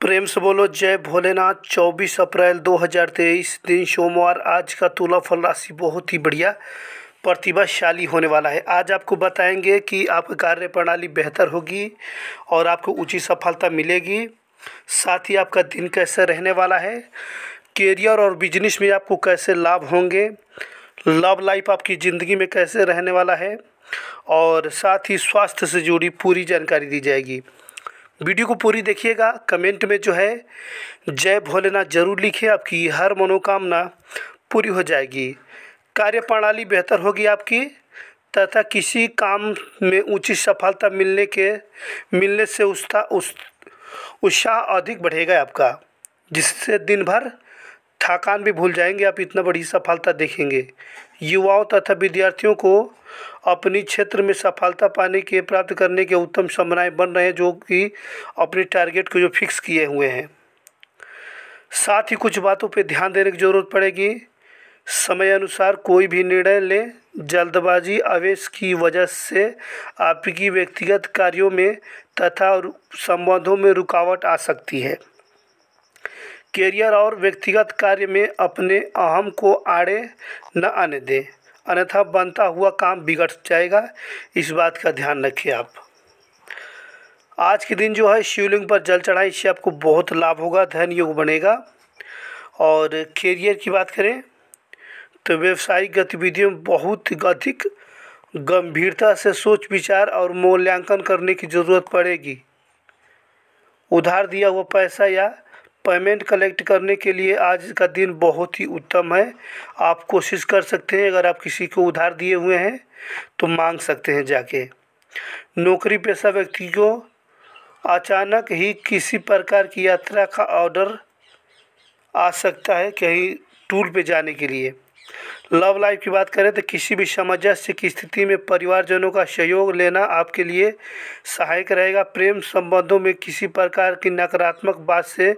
प्रेम से बोलो जय भोलेनाथ 24 अप्रैल 2023 दिन सोमवार आज का तुला फल राशि बहुत ही बढ़िया प्रतिभाशाली होने वाला है आज आपको बताएंगे कि आपकी कार्य प्रणाली बेहतर होगी और आपको उचित सफलता मिलेगी साथ ही आपका दिन कैसे रहने वाला है करियर और बिजनेस में आपको कैसे लाभ होंगे लव लाइफ आपकी ज़िंदगी में कैसे रहने वाला है और साथ ही स्वास्थ्य से जुड़ी पूरी जानकारी दी जाएगी वीडियो को पूरी देखिएगा कमेंट में जो है जय भोलेनाथ जरूर लिखिए आपकी हर मनोकामना पूरी हो जाएगी कार्यप्रणाली बेहतर होगी आपकी तथा किसी काम में ऊंची सफलता मिलने के मिलने से उत्साह उत्साह अधिक बढ़ेगा आपका जिससे दिन भर थकान भी भूल जाएंगे आप इतना बड़ी सफलता देखेंगे युवाओं तथा विद्यार्थियों को अपनी क्षेत्र में सफलता पाने के प्राप्त करने के उत्तम समनाएँ बन रहे हैं जो कि अपने टारगेट को जो फिक्स किए हुए हैं साथ ही कुछ बातों पर ध्यान देने की ज़रूरत पड़ेगी समय अनुसार कोई भी निर्णय लें जल्दबाजी आवेश की वजह से आपकी व्यक्तिगत कार्यों में तथा संबंधों में रुकावट आ सकती है कैरियर और व्यक्तिगत कार्य में अपने अहम को आड़े न आने दें अन्यथा बनता हुआ काम बिगड़ जाएगा इस बात का ध्यान रखें आप आज के दिन जो है शिवलिंग पर जल चढ़ाएं इससे आपको बहुत लाभ होगा धन योग बनेगा और कैरियर की बात करें तो व्यवसायिक गतिविधियों में बहुत अधिक गंभीरता से सोच विचार और मूल्यांकन करने की ज़रूरत पड़ेगी उधार दिया हुआ पैसा या पेमेंट कलेक्ट करने के लिए आज का दिन बहुत ही उत्तम है आप कोशिश कर सकते हैं अगर आप किसी को उधार दिए हुए हैं तो मांग सकते हैं जाके नौकरी पेशा व्यक्ति को अचानक ही किसी प्रकार की यात्रा का ऑर्डर आ सकता है कहीं टूर पे जाने के लिए लव लाइफ की बात करें तो किसी भी सामंजस्य की स्थिति में परिवारजनों का सहयोग लेना आपके लिए सहायक रहेगा प्रेम संबंधों में किसी प्रकार की नकारात्मक बात से